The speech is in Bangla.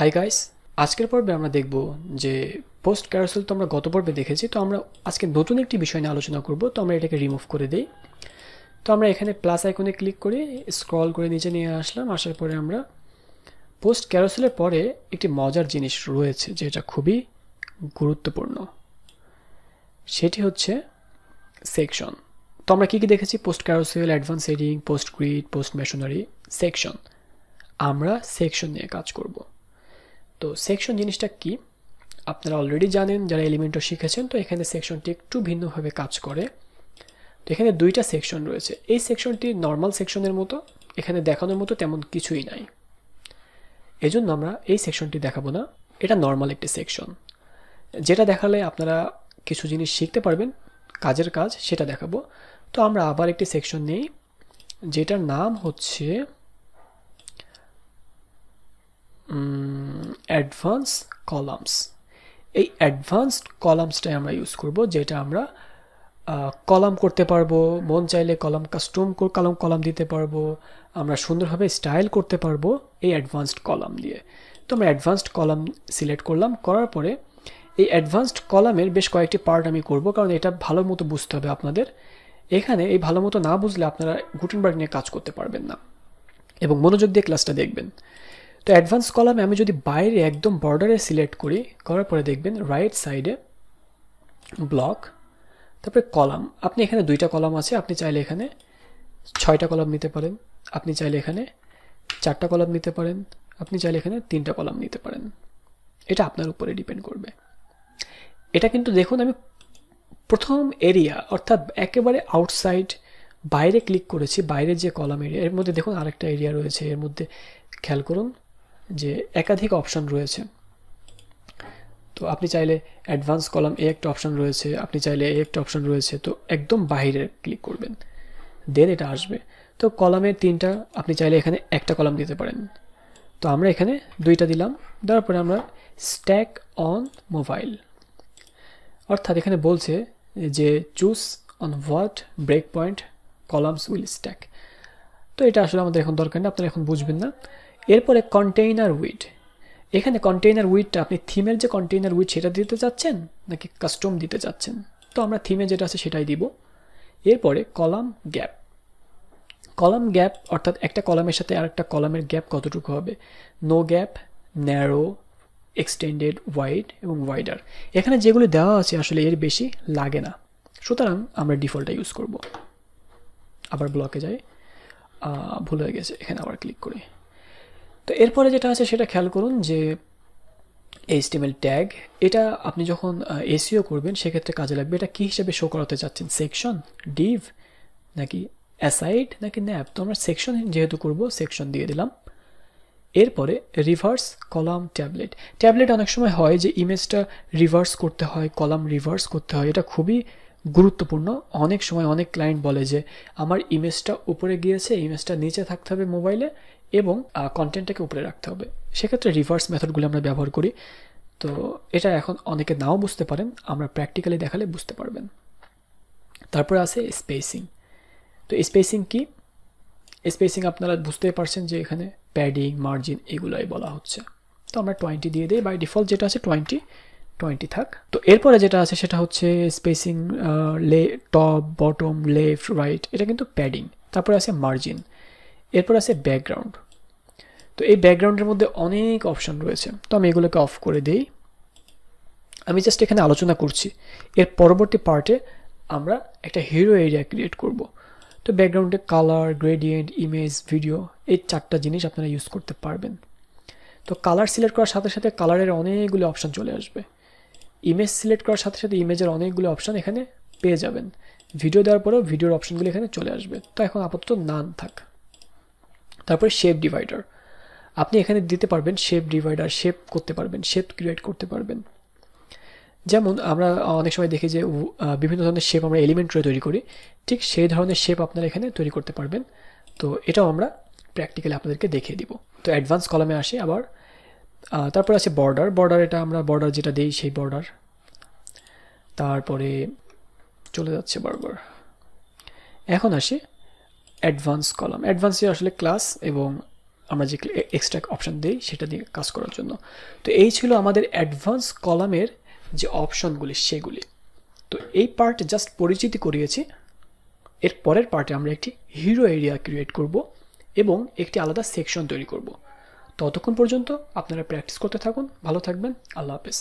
হাই গাইস আজকের পর্বে আমরা দেখব যে পোস্ট ক্যারোসেল তো আমরা গত পর্বে দেখেছি তো আমরা আজকে নতুন একটি বিষয় নিয়ে আলোচনা করব তো আমরা এটাকে রিমুভ করে দিই তো আমরা এখানে প্লাস আইকনে ক্লিক করে স্ক্রল করে নিচে নিয়ে আসলাম আসার পরে আমরা পোস্ট ক্যারোসেলের পরে একটি মজার জিনিস রয়েছে যেটা খুবই গুরুত্বপূর্ণ সেটি হচ্ছে সেকশন তো আমরা কী কী দেখেছি post carousel advance heading post grid post masonry section আমরা সেকশন নিয়ে কাজ করবো তো সেকশন জিনিসটা কি আপনারা অলরেডি জানেন যারা এলিমেন্টও শিখেছেন তো এখানে সেকশনটি একটু ভিন্নভাবে কাজ করে তো এখানে দুইটা সেকশন রয়েছে এই সেকশনটি নর্মাল সেকশনের মতো এখানে দেখানোর মতো তেমন কিছুই নাই এজন্য আমরা এই সেকশনটি দেখাবো না এটা নর্মাল একটি সেকশন যেটা দেখালে আপনারা কিছু জিনিস শিখতে পারবেন কাজের কাজ সেটা দেখাবো তো আমরা আবার একটি সেকশন নেই যেটার নাম হচ্ছে অ্যাডভান্স কলামস এই অ্যাডভান্সড কলামসটাই আমরা ইউজ করব যেটা আমরা কলাম করতে পারবো মন চাইলে কলাম কাস্টম কলাম কলাম দিতে পারবো আমরা সুন্দরভাবে স্টাইল করতে পারবো এই অ্যাডভান্সড কলাম দিয়ে তো আমরা অ্যাডভান্সড কলাম সিলেক্ট করলাম করার পরে এই অ্যাডভান্সড কলামের বেশ কয়েকটি পার্ট আমি করব কারণ এটা ভালো মতো বুঝতে হবে আপনাদের এখানে এই ভালো মতো না বুঝলে আপনারা গুটেনবার্গ নিয়ে কাজ করতে পারবেন না এবং মনোযোগ দিয়ে ক্লাসটা দেখবেন তো অ্যাডভান্স কলামে আমি যদি বাইরে একদম বর্ডারে সিলেক্ট করি করার পরে দেখবেন রাইট সাইডে ব্লক তারপরে কলাম আপনি এখানে দুইটা কলাম আছে আপনি চাইলে এখানে ছয়টা কলাম নিতে পারেন আপনি চাইলে এখানে চারটা কলাম নিতে পারেন আপনি চাইলে এখানে তিনটা কলাম নিতে পারেন এটা আপনার উপরে ডিপেন্ড করবে এটা কিন্তু দেখুন আমি প্রথম এরিয়া অর্থাৎ একেবারে আউটসাইড বাইরে ক্লিক করেছি বাইরে যে কলাম এরিয়া এর মধ্যে দেখুন আরেকটা এরিয়া রয়েছে এর মধ্যে খেয়াল করুন যে একাধিক অপশান রয়েছে তো আপনি চাইলে অ্যাডভান্স কলাম এ একটা অপশান রয়েছে আপনি চাইলে এ একটা অপশান রয়েছে তো একদম বাহিরে ক্লিক করবেন দেন এটা আসবে তো কলামের তিনটা আপনি চাইলে এখানে একটা কলাম দিতে পারেন তো আমরা এখানে দুইটা দিলাম দেওয়ার পরে আমরা স্ট্যাক অন মোবাইল অর্থাৎ এখানে বলছে যে choose on what break point columns will stack তো এটা আসলে আমাদের এখন দরকার নেই আপনারা এখন বুঝবেন না এরপরে কন্টেইনার উইড এখানে কন্টেইনার উইডটা আপনি থিমের যে কন্টেইনার উইড সেটা দিতে চাচ্ছেন নাকি কাস্টম দিতে চাচ্ছেন তো আমরা থিমে যেটা আছে সেটাই দিব এরপরে কলাম গ্যাপ কলাম গ্যাপ অর্থাৎ একটা কলামের সাথে আরেকটা কলামের গ্যাপ কতটুকু হবে no gap narrow extended wide এবং ওয়াইডার এখানে যেগুলো দেওয়া আছে আসলে এর বেশি লাগে না সুতরাং আমরা ডিফল্টটা ইউজ করব আবার ব্লকে যাই ভুল হয়ে গেছে এখানে আবার ক্লিক করি তো এরপরে যেটা আছে সেটা খেয়াল করুন যে এইচটিএমএল ট্যাগ এটা আপনি যখন এসিও করবেন সেক্ষেত্রে কাজে লাগবে এটা কী হিসেবে শো করাতে চাচ্ছেন সেকশন ডিভ নাকি অ্যাসাইড নাকি ন্যাপ তো আমরা সেকশন যেহেতু করব সেকশন দিয়ে দিলাম এরপরে রিভার্স কলাম ট্যাবলেট ট্যাবলেট অনেক সময় হয় যে ইমেজটা রিভার্স করতে হয় কলাম রিভার্স করতে হয় এটা খুবই গুরুত্বপূর্ণ অনেক সময় অনেক ক্লায়েন্ট বলে যে আমার ইমেজটা উপরে গিয়েছে ইমেজটা নিচে থাকতে হবে মোবাইলে এবং কন্টেন্টটাকে উপরে রাখতে হবে সেক্ষেত্রে রিভার্স মেথডগুলো আমরা ব্যবহার করি তো এটা এখন অনেকে নাও বুঝতে পারেন আমরা প্র্যাকটিক্যালি দেখালে বুঝতে পারবেন তারপরে আছে স্পেসিং তো স্পেসিং কি স্পেসিং আপনারা বুঝতেই পারছেন যে এখানে প্যাডিং মার্জিন এগুলোই বলা হচ্ছে তো আমরা টোয়েন্টি দিয়ে দিই বাই ডিফল্ট যেটা আছে টোয়েন্টি টোয়েন্টি থাক তো এরপরে যেটা আছে সেটা হচ্ছে স্পেসিং লে টপ বটম লেফট রাইট এটা কিন্তু প্যাডিং তারপরে আছে মার্জিন এরপর আছে ব্যাকগ্রাউন্ড তো এই ব্যাকগ্রাউন্ডের মধ্যে অনেক অপশান রয়েছে তো আমি এগুলোকে অফ করে দিই আমি জাস্ট এখানে আলোচনা করছি এর পরবর্তী পার্টে আমরা একটা হিরো এরিয়া ক্রিয়েট করব তো ব্যাকগ্রাউন্ডে কালার গ্রেডিয়েন্ট ইমেজ ভিডিও এই চারটা জিনিস আপনারা ইউজ করতে পারবেন তো কালার সিলেক্ট করার সাথে সাথে কালারের অনেকগুলো অপশান চলে আসবে ইমেজ সিলেক্ট করার সাথে সাথে ইমেজের অনেকগুলো অপশান এখানে পেয়ে যাবেন ভিডিও দেওয়ার পরেও ভিডিওর অপশানগুলো এখানে চলে আসবে তো এখন আপাতত নান থাক তারপরে শেপ ডিভাইডার আপনি এখানে দিতে পারবেন শেপ ডিভাইডার শেপ করতে পারবেন শেপ ক্রিয়েট করতে পারবেন যেমন আমরা অনেক সময় দেখি যে বিভিন্ন ধরনের শেপ আমরা এলিমেন্টরে তৈরি করি ঠিক সেই ধরনের শেপ আপনারা এখানে তৈরি করতে পারবেন তো এটাও আমরা প্র্যাকটিক্যালি আপনাদেরকে দেখিয়ে দিব তো অ্যাডভান্স কলমে আসে আবার তারপরে আছে বর্ডার বর্ডার এটা আমরা বর্ডার যেটা দিই সেই বর্ডার তারপরে চলে যাচ্ছে বারবার এখন আসে অ্যাডভান্স কলাম অ্যাডভান্সে আসলে ক্লাস এবং আমরা যে এক্সট্রা অপশান দিই সেটা দিয়ে কাজ করার জন্য তো এই ছিল আমাদের অ্যাডভান্স কলামের যে অপশনগুলি সেগুলি তো এই পার্ট জাস্ট পরিচিতি করিয়েছি এর পরের পার্টে আমরা একটি হিরো এরিয়া ক্রিয়েট করব এবং একটি আলাদা সেকশন তৈরি করব ততক্ষণ পর্যন্ত আপনারা প্র্যাকটিস করতে থাকুন ভালো থাকবেন আল্লাহ হাফেজ